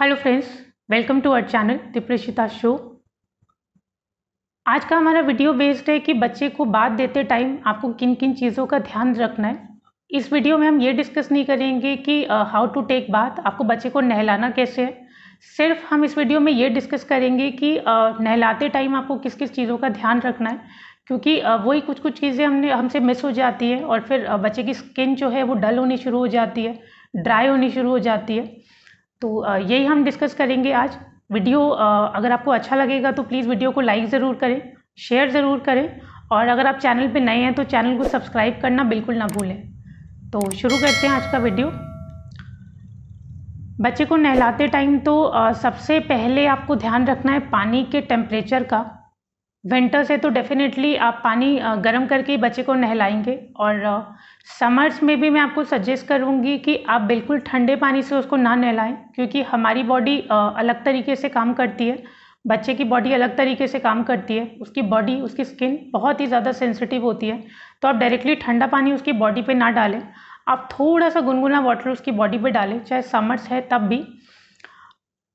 hello friends welcome to our channel दिप्रेशिता show आज का हमारा वीडियो बेस्ड है कि बच्चे को बात देते टाइम आपको किन किन चीज़ों का ध्यान रखना है इस वीडियो में हम ये डिस्कस नहीं करेंगे कि हाउ टू टेक बात आपको बच्चे को नहलाना कैसे है सिर्फ हम इस वीडियो में ये डिस्कस करेंगे कि uh, नहलाते टाइम आपको किस किस चीज़ों का ध्यान रखना है क्योंकि वही कुछ कुछ चीज़ें हमने हमसे मिस हो जाती है और फिर बच्चे की स्किन जो है वो डल होनी शुरू हो जाती है ड्राई होनी शुरू हो जाती है तो यही हम डिस्कस करेंगे आज वीडियो अगर आपको अच्छा लगेगा तो प्लीज़ वीडियो को लाइक ज़रूर करें शेयर ज़रूर करें और अगर आप चैनल पे नए हैं तो चैनल को सब्सक्राइब करना बिल्कुल ना भूलें तो शुरू करते हैं आज का वीडियो बच्चे को नहलाते टाइम तो सबसे पहले आपको ध्यान रखना है पानी के टेम्परेचर का विंटर्स है तो डेफ़िनेटली आप पानी गर्म करके बच्चे को नहलाएंगे और समर्स में भी मैं आपको सजेस्ट करूँगी कि आप बिल्कुल ठंडे पानी से उसको ना नहलाएं क्योंकि हमारी बॉडी अलग तरीके से काम करती है बच्चे की बॉडी अलग तरीके से काम करती है उसकी बॉडी उसकी स्किन बहुत ही ज़्यादा सेंसिटिव होती है तो आप डायरेक्टली ठंडा पानी उसकी बॉडी पर ना डालें आप थोड़ा सा गुनगुना वाटर उसकी बॉडी पर डालें चाहे समर्स है तब भी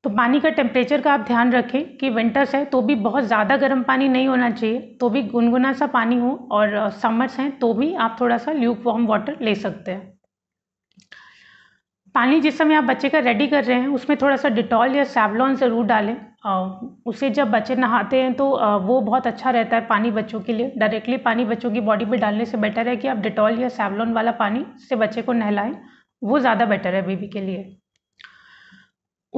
तो पानी का टेम्परेचर का आप ध्यान रखें कि विंटर्स है तो भी बहुत ज़्यादा गर्म पानी नहीं होना चाहिए तो भी गुनगुना सा पानी हो और समर्स हैं तो भी आप थोड़ा सा ल्यूक वार्म वाटर ले सकते हैं पानी जिस समय आप बच्चे का रेडी कर रहे हैं उसमें थोड़ा सा डिटॉल या सेवलॉन ज़रूर डालें उसे जब बच्चे नहाते हैं तो वो बहुत अच्छा रहता है पानी बच्चों के लिए डायरेक्टली पानी बच्चों की बॉडी पर डालने से बेटर है कि आप डिटॉल या सेवलॉन वाला पानी से बच्चे को नहलाएं वो ज़्यादा बेटर है बेबी के लिए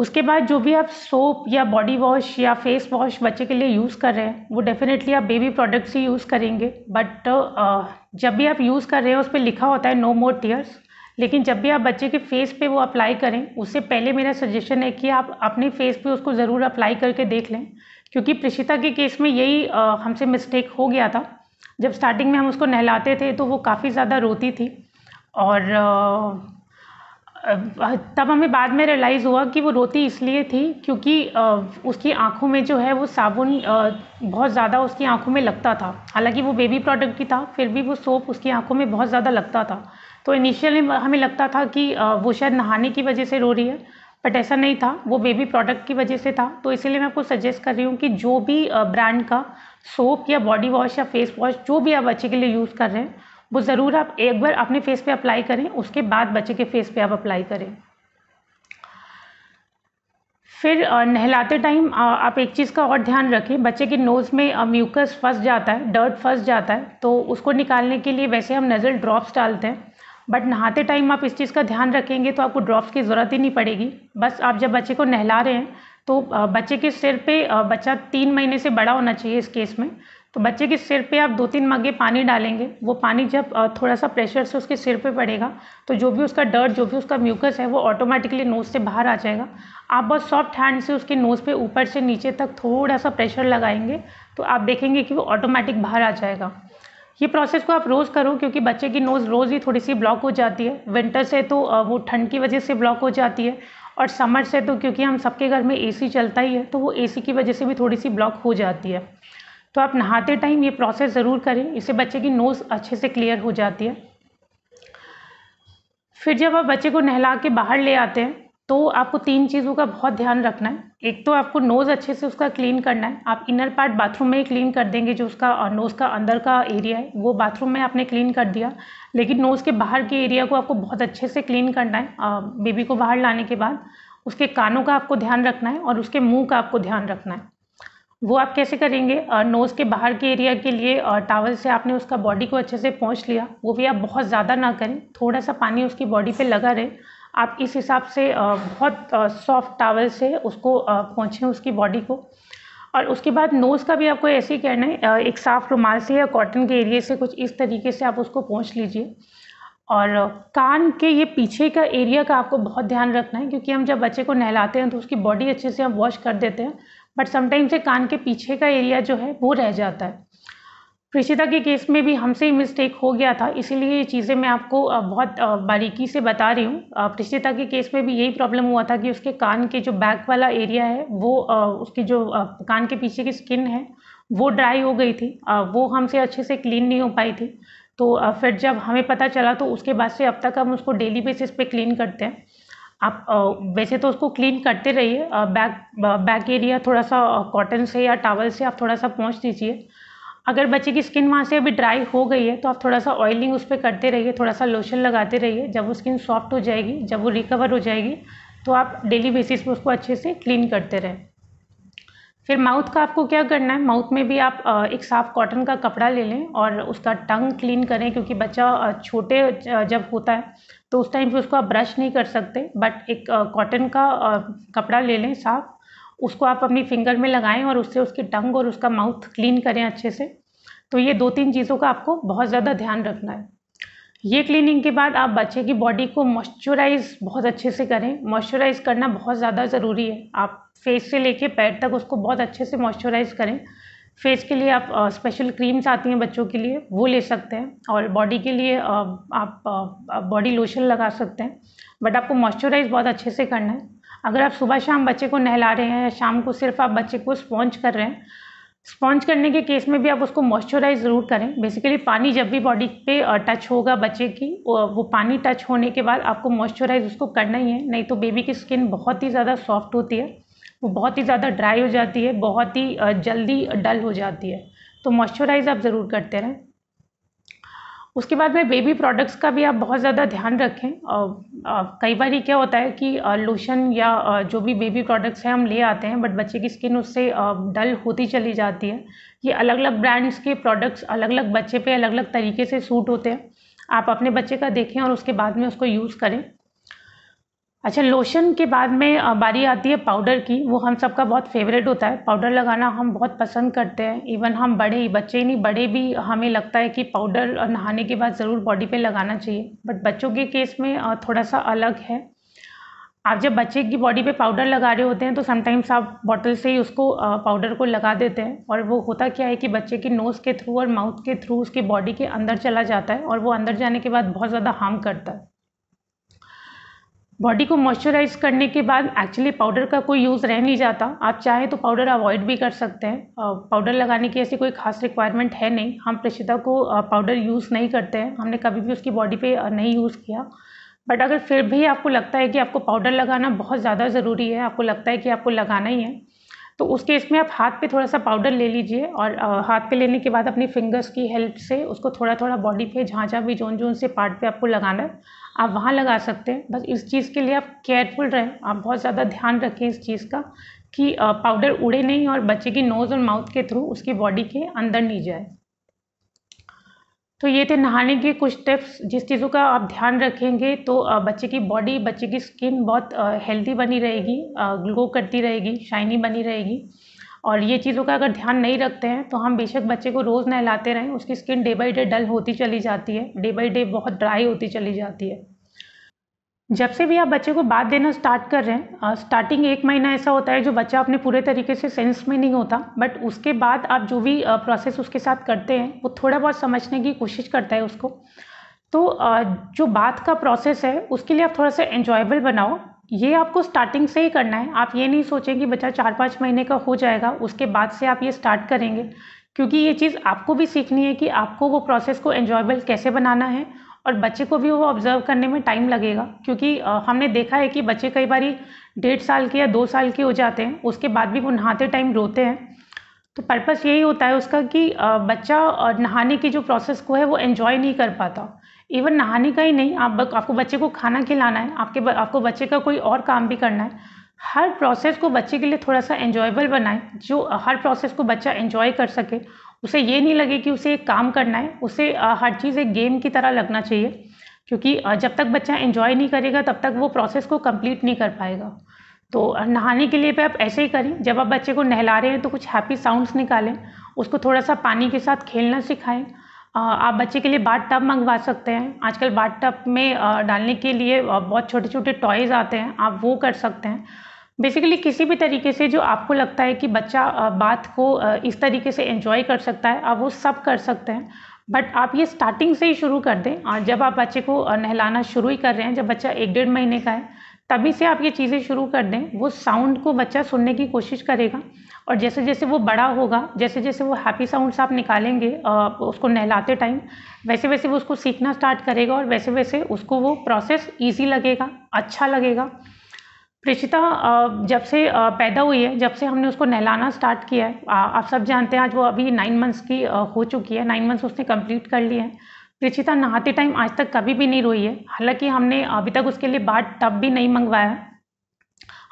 उसके बाद जो भी आप सोप या बॉडी वॉश या फेस वॉश बच्चे के लिए यूज़ कर रहे हैं वो डेफिनेटली आप बेबी प्रोडक्ट्स ही यूज़ करेंगे बट uh, जब भी आप यूज़ कर रहे हैं उस पर लिखा होता है नो मोर टीयर्स लेकिन जब भी आप बच्चे के फेस पे वो अप्लाई करें उससे पहले मेरा सजेशन है कि आप अपने फेस पे उसको ज़रूर अप्लाई करके देख लें क्योंकि प्रशिता के केस में यही uh, हमसे मिस्टेक हो गया था जब स्टार्टिंग में हम उसको नहलाते थे तो वो काफ़ी ज़्यादा रोती थी और uh, तब हमें बाद में रियलाइज़ हुआ कि वो रोती इसलिए थी क्योंकि उसकी आँखों में जो है वो साबुन बहुत ज़्यादा उसकी आँखों में लगता था हालांकि वो बेबी प्रोडक्ट की था फिर भी वो सोप उसकी आँखों में बहुत ज़्यादा लगता था तो इनिशियली हमें लगता था कि वो शायद नहाने की वजह से रो रही है बट ऐसा नहीं था वो बेबी प्रोडक्ट की वजह से था तो इसीलिए मैं आपको सजेस्ट कर रही हूँ कि जो भी ब्रांड का सोप या बॉडी वॉश या फेस वॉश जो भी आप बच्चे के लिए यूज़ कर रहे हैं वो ज़रूर आप एक बार अपने फेस पे अप्लाई करें उसके बाद बच्चे के फेस पे आप अप्लाई करें फिर नहलाते टाइम आप एक चीज़ का और ध्यान रखें बच्चे के नोज़ में म्यूकस फंस जाता है डर्ट फंस जाता है तो उसको निकालने के लिए वैसे हम नज़ल ड्रॉप्स डालते हैं बट नहाते टाइम आप इस चीज़ का ध्यान रखेंगे तो आपको ड्रॉप्स की ज़रूरत ही नहीं पड़ेगी बस आप जब बच्चे को नहला रहे हैं तो बच्चे के सिर पे बच्चा तीन महीने से बड़ा होना चाहिए इस केस में तो बच्चे के सिर पे आप दो तीन मग्गे पानी डालेंगे वो पानी जब थोड़ा सा प्रेशर से उसके सिर पे पड़ेगा तो जो भी उसका डर्ट जो भी उसका म्यूकस है वो ऑटोमेटिकली नोज़ से बाहर आ जाएगा आप बस सॉफ्ट हैंड से उसके नोज़ पे ऊपर से नीचे तक थोड़ा सा प्रेशर लगाएंगे तो आप देखेंगे कि वो ऑटोमेटिक बाहर आ जाएगा ये प्रोसेस को आप रोज़ करो क्योंकि बच्चे की नोज़ रोज़ ही थोड़ी सी ब्लॉक हो जाती है विंटर से तो वो ठंड की वजह से ब्लॉक हो जाती है और समर से तो क्योंकि हम सबके घर में एसी चलता ही है तो वो एसी की वजह से भी थोड़ी सी ब्लॉक हो जाती है तो आप नहाते टाइम ये प्रोसेस ज़रूर करें इससे बच्चे की नोज़ अच्छे से क्लियर हो जाती है फिर जब आप बच्चे को नहला के बाहर ले आते हैं तो आपको तीन चीज़ों का बहुत ध्यान रखना है एक तो आपको नोज़ अच्छे से उसका क्लीन करना है आप इनर पार्ट बाथरूम में ही क्लीन कर देंगे जो उसका नोज़ का अंदर का एरिया है वो बाथरूम में आपने क्लीन कर दिया लेकिन नोज़ के बाहर के एरिया को आपको बहुत अच्छे से क्लीन करना है बेबी को बाहर लाने के बाद उसके कानों का आपको ध्यान रखना है और उसके मुँह का आपको ध्यान रखना है वो आप कैसे करेंगे नोज़ के बाहर के एरिया के लिए टावल से आपने उसका बॉडी को अच्छे से पहुँच लिया वो भी आप बहुत ज़्यादा ना करें थोड़ा सा पानी उसकी बॉडी पे लगा रहे आप इस हिसाब से बहुत सॉफ्ट टावल से उसको पहुँचें उसकी बॉडी को और उसके बाद नोज़ का भी आपको ऐसे ही करना है एक साफ़ रुमाल से या कॉटन के एरिए से कुछ इस तरीके से आप उसको पहुँच लीजिए और कान के ये पीछे का एरिया का आपको बहुत ध्यान रखना है क्योंकि हम जब बच्चे को नहलाते हैं तो उसकी बॉडी अच्छे से हम वॉश कर देते हैं बट समटाइम्स ये कान के पीछे का एरिया जो है वो रह जाता है प्रेषिता के केस में भी हमसे ही मिस्टेक हो गया था इसीलिए ये चीज़ें मैं आपको बहुत बारीकी से बता रही हूँ प्रेषिता के केस में भी यही प्रॉब्लम हुआ था कि उसके कान के जो बैक वाला एरिया है वो उसके जो कान के पीछे की स्किन है वो ड्राई हो गई थी वो हमसे अच्छे से क्लीन नहीं हो पाई थी तो फिर जब हमें पता चला तो उसके बाद से अब तक हम उसको डेली बेसिस पे क्लीन करते हैं आप वैसे तो उसको क्लीन करते रहिए बैक बैक एरिया थोड़ा सा कॉटन से या टावल से आप थोड़ा सा पहुँच दीजिए अगर बच्चे की स्किन वहाँ से अभी ड्राई हो गई है तो आप थोड़ा सा ऑयलिंग उस पर करते रहिए थोड़ा सा लोशन लगाते रहिए जब वो स्किन सॉफ्ट हो जाएगी जब वो रिकवर हो जाएगी तो आप डेली बेसिस पर उसको अच्छे से क्लीन करते रहें फिर माउथ का आपको क्या करना है माउथ में भी आप एक साफ़ कॉटन का कपड़ा ले लें और उसका टंग क्लीन करें क्योंकि बच्चा छोटे जब होता है तो उस टाइम पे उसको आप ब्रश नहीं कर सकते बट एक कॉटन का कपड़ा ले लें साफ उसको आप अपनी फिंगर में लगाएं और उससे उसकी टंग और उसका माउथ क्लीन करें अच्छे से तो ये दो तीन चीज़ों का आपको बहुत ज़्यादा ध्यान रखना है ये क्लीनिंग के बाद आप बच्चे की बॉडी को मॉइस्चराइज बहुत अच्छे से करें मॉइस्चराइज करना बहुत ज़्यादा ज़रूरी है आप फेस से लेके पैर तक उसको बहुत अच्छे से मॉइस्चराइज करें फेस के लिए आप स्पेशल क्रीम्स आती हैं बच्चों के लिए वो ले सकते हैं और बॉडी के लिए आप बॉडी लोशन लगा सकते हैं बट आपको मॉइस्चराइज बहुत अच्छे से करना है अगर आप सुबह शाम बच्चे को नहला रहे हैं या शाम को सिर्फ आप बच्चे को स्पॉन्ज कर रहे हैं स्पॉन्ज करने के केस में भी आप उसको मॉइस्चराइज ज़रूर करें बेसिकली पानी जब भी बॉडी पे टच होगा बच्चे की वो पानी टच होने के बाद आपको मॉइस्चराइज उसको करना ही है नहीं तो बेबी की स्किन बहुत ही ज़्यादा सॉफ्ट होती है वो बहुत ही ज़्यादा ड्राई हो जाती है बहुत ही जल्दी डल हो जाती है तो मॉइस्चराइज़ आप ज़रूर करते रहें उसके बाद में बेबी प्रोडक्ट्स का भी आप बहुत ज़्यादा ध्यान रखें कई बार ही क्या होता है कि लोशन या जो भी बेबी प्रोडक्ट्स हैं हम ले आते हैं बट बच्चे की स्किन उससे डल होती चली जाती है ये अलग अलग ब्रांड्स के प्रोडक्ट्स अलग अलग बच्चे पे अलग अलग तरीके से सूट होते हैं आप अपने बच्चे का देखें और उसके बाद में उसको यूज़ करें अच्छा लोशन के बाद में बारी आती है पाउडर की वो हम सबका बहुत फेवरेट होता है पाउडर लगाना हम बहुत पसंद करते हैं इवन हम बड़े ही बच्चे ही नहीं बड़े भी हमें लगता है कि पाउडर नहाने के बाद ज़रूर बॉडी पे लगाना चाहिए बट बच्चों के केस में थोड़ा सा अलग है आप जब बच्चे की बॉडी पे पाउडर लगा रहे होते हैं तो समटाइम्स आप बॉटल से ही उसको पाउडर को लगा देते हैं और वो होता क्या है कि बच्चे के नोज़ के थ्रू और माउथ के थ्रू उसके बॉडी के अंदर चला जाता है और वो अंदर जाने के बाद बहुत ज़्यादा हार्म करता है बॉडी को मॉइस्चराइज करने के बाद एक्चुअली पाउडर का कोई यूज़ रह नहीं जाता आप चाहें तो पाउडर अवॉइड भी कर सकते हैं पाउडर लगाने की ऐसी कोई खास रिक्वायरमेंट है नहीं हम प्रशिता को पाउडर यूज़ नहीं करते हैं हमने कभी भी उसकी बॉडी पे नहीं यूज़ किया बट अगर फिर भी आपको लगता है कि आपको पाउडर लगाना बहुत ज़्यादा ज़रूरी है आपको लगता है कि आपको लगाना ही है तो उस केस में आप हाथ पे थोड़ा सा पाउडर ले लीजिए और हाथ पे लेने के बाद अपनी फिंगर्स की हेल्प से उसको थोड़ा थोड़ा बॉडी पे जहाँ जहाँ भी जोन जोन से पार्ट पे आपको लगाना है आप वहाँ लगा सकते हैं बस इस चीज़ के लिए आप केयरफुल रहें आप बहुत ज़्यादा ध्यान रखें इस चीज़ का कि पाउडर उड़े नहीं और बच्चे की नोज़ और माउथ के थ्रू उसकी बॉडी के अंदर नहीं जाए तो ये थे नहाने के कुछ स्टेप्स जिस चीज़ों का आप ध्यान रखेंगे तो बच्चे की बॉडी बच्चे की स्किन बहुत हेल्दी बनी रहेगी ग्लो करती रहेगी शाइनी बनी रहेगी और ये चीज़ों का अगर ध्यान नहीं रखते हैं तो हम बेशक बच्चे को रोज़ नहलाते रहें उसकी skin day by day dull होती चली जाती है डे बाई डे बहुत ड्राई होती चली जाती है जब से भी आप बच्चे को बात देना स्टार्ट कर रहे हैं स्टार्टिंग एक महीना ऐसा होता है जो बच्चा अपने पूरे तरीके से सेंस में नहीं होता बट उसके बाद आप जो भी प्रोसेस उसके साथ करते हैं वो थोड़ा बहुत समझने की कोशिश करता है उसको तो जो बात का प्रोसेस है उसके लिए आप थोड़ा सा एन्जॉयबल बनाओ ये आपको स्टार्टिंग से ही करना है आप ये नहीं सोचें कि बच्चा चार पाँच महीने का हो जाएगा उसके बाद से आप ये स्टार्ट करेंगे क्योंकि ये चीज़ आपको भी सीखनी है कि आपको वो प्रोसेस को एन्जॉयबल कैसे बनाना है और बच्चे को भी वो ऑब्ज़र्व करने में टाइम लगेगा क्योंकि हमने देखा है कि बच्चे कई बार डेढ़ साल के या दो साल के हो जाते हैं उसके बाद भी वो नहाते टाइम रोते हैं तो पर्पस यही होता है उसका कि बच्चा नहाने की जो प्रोसेस को है वो एन्जॉय नहीं कर पाता इवन नहाने का ही नहीं आप आपको बच्चे को खाना खिलाना है आपके आपको बच्चे का कोई और काम भी करना है हर प्रोसेस को बच्चे के लिए थोड़ा सा एन्जॉयबल बनाएं जो हर प्रोसेस को बच्चा एन्जॉय कर सके उसे ये नहीं लगे कि उसे एक काम करना है उसे हर चीज़ एक गेम की तरह लगना चाहिए क्योंकि जब तक बच्चा इन्जॉय नहीं करेगा तब तक वो प्रोसेस को कम्प्लीट नहीं कर पाएगा तो नहाने के लिए भी आप ऐसे ही करें जब आप बच्चे को नहला रहे हैं तो कुछ हैप्पी साउंड्स निकालें उसको थोड़ा सा पानी के साथ खेलना सिखाएं आप बच्चे के लिए बाट टब मंगवा सकते हैं आजकल बाट टब में डालने के लिए बहुत छोटे छोटे टॉयज़ आते हैं आप वो कर सकते हैं बेसिकली किसी भी तरीके से जो आपको लगता है कि बच्चा बात को इस तरीके से इंजॉय कर सकता है आप वो सब कर सकते हैं बट आप ये स्टार्टिंग से ही शुरू कर दें और जब आप बच्चे को नहलाना शुरू ही कर रहे हैं जब बच्चा एक डेढ़ महीने का है तभी से आप ये चीज़ें शुरू कर दें वो साउंड को बच्चा सुनने की कोशिश करेगा और जैसे जैसे वो बड़ा होगा जैसे जैसे वो हैप्पी साउंड्स आप निकालेंगे उसको नहलाते टाइम वैसे वैसे वो उसको सीखना स्टार्ट करेगा और वैसे वैसे उसको वो प्रोसेस ईजी लगेगा अच्छा लगेगा प्रेषिता जब से पैदा हुई है जब से हमने उसको नहलाना स्टार्ट किया है आप सब जानते हैं आज वो अभी नाइन मंथ्स की हो चुकी है नाइन मंथ्स उसने कंप्लीट कर लिए हैं प्रेषिता नहाते टाइम आज तक कभी भी नहीं रोई है हालांकि हमने अभी तक उसके लिए बाट टब भी नहीं मंगवाया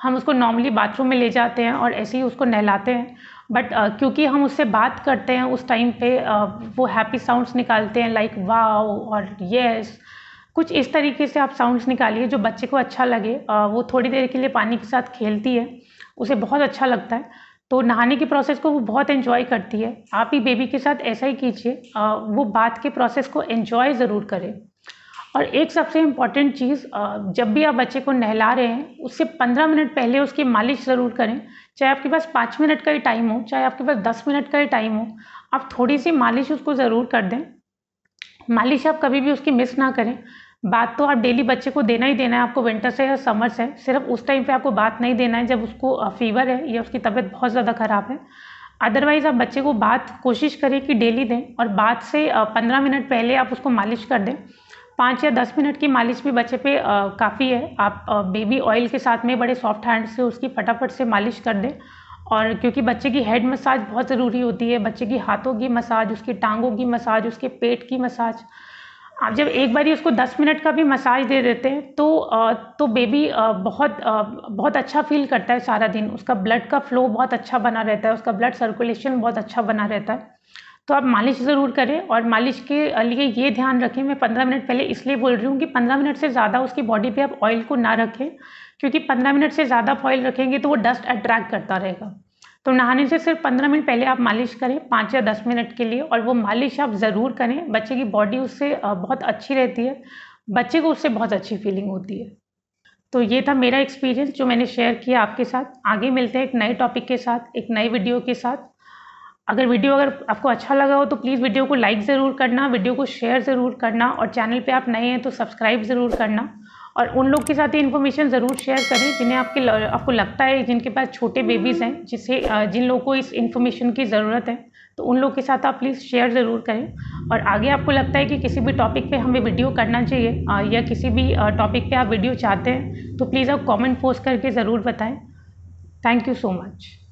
हम उसको नॉर्मली बाथरूम में ले जाते हैं और ऐसे ही उसको नहलाते हैं बट uh, क्योंकि हम उससे बात करते हैं उस टाइम पे uh, वो हैप्पी साउंड्स निकालते हैं लाइक वाओ और येस yes, कुछ इस तरीके से आप साउंड्स निकालिए जो बच्चे को अच्छा लगे वो थोड़ी देर के लिए पानी के साथ खेलती है उसे बहुत अच्छा लगता है तो नहाने के प्रोसेस को वो बहुत एंजॉय करती है आप ही बेबी के साथ ऐसा ही कीजिए वो बात के प्रोसेस को एंजॉय ज़रूर करें और एक सबसे इम्पॉर्टेंट चीज़ जब भी आप बच्चे को नहला रहे हैं उससे पंद्रह मिनट पहले उसकी मालिश ज़रूर करें चाहे आपके पास पाँच मिनट का ही टाइम हो चाहे आपके पास दस मिनट का ही टाइम हो आप थोड़ी सी मालिश उसको ज़रूर कर दें मालिश आप कभी भी उसकी मिस ना करें बात तो आप डेली बच्चे को देना ही देना है आपको विंटर से या समर से सिर्फ उस टाइम पे आपको बात नहीं देना है जब उसको फीवर है या उसकी तबीयत बहुत ज़्यादा ख़राब है अदरवाइज़ आप बच्चे को बात कोशिश करें कि डेली दें और बात से पंद्रह मिनट पहले आप उसको मालिश कर दें पाँच या दस मिनट की मालिश भी बच्चे पे काफ़ी है आप बेबी ऑयल के साथ में बड़े सॉफ्ट हैंड से उसकी फटाफट से मालिश कर दें और क्योंकि बच्चे की हेड मसाज बहुत ज़रूरी होती है बच्चे की हाथों की मसाज उसकी टांगों की मसाज उसके पेट की मसाज आप जब एक बारी उसको 10 मिनट का भी मसाज दे देते हैं तो तो बेबी बहुत बहुत अच्छा फील करता है सारा दिन उसका ब्लड का फ्लो बहुत अच्छा बना रहता है उसका ब्लड सर्कुलेशन बहुत अच्छा बना रहता है तो आप मालिश ज़रूर करें और मालिश के लिए ये ध्यान रखें मैं पंद्रह मिनट पहले इसलिए बोल रही हूँ कि पंद्रह मिनट से ज़्यादा उसकी बॉडी पर आप ऑयल को ना रखें क्योंकि पंद्रह मिनट से ज़्यादा आप ऑयल रखेंगे तो वो डस्ट अट्रैक्ट करता रहेगा तो नहाने से सिर्फ पंद्रह मिनट पहले आप मालिश करें पाँच या दस मिनट के लिए और वो मालिश आप ज़रूर करें बच्चे की बॉडी उससे बहुत अच्छी रहती है बच्चे को उससे बहुत अच्छी फीलिंग होती है तो ये था मेरा एक्सपीरियंस जो मैंने शेयर किया आपके साथ आगे मिलते हैं एक नए टॉपिक के साथ एक नई वीडियो के साथ अगर वीडियो अगर आपको अच्छा लगा हो तो प्लीज़ वीडियो को लाइक ज़रूर करना वीडियो को शेयर ज़रूर करना और चैनल पे आप नए हैं तो सब्सक्राइब ज़रूर करना और उन लोग के साथ ये इन्फॉर्मेशन ज़रूर शेयर करें जिन्हें आपके आपको लगता है जिनके पास छोटे बेबीज़ हैं जिसे जिन लोगों को इस इन्फॉर्मेशन की ज़रूरत है तो उन लोग के साथ आप प्लीज़ शेयर ज़रूर करें और आगे आपको लगता है कि किसी भी टॉपिक पे हमें वीडियो करना चाहिए या किसी भी टॉपिक पे आप वीडियो चाहते हैं तो प्लीज़ आप कॉमेंट पोस्ट करके ज़रूर बताएँ थैंक यू सो मच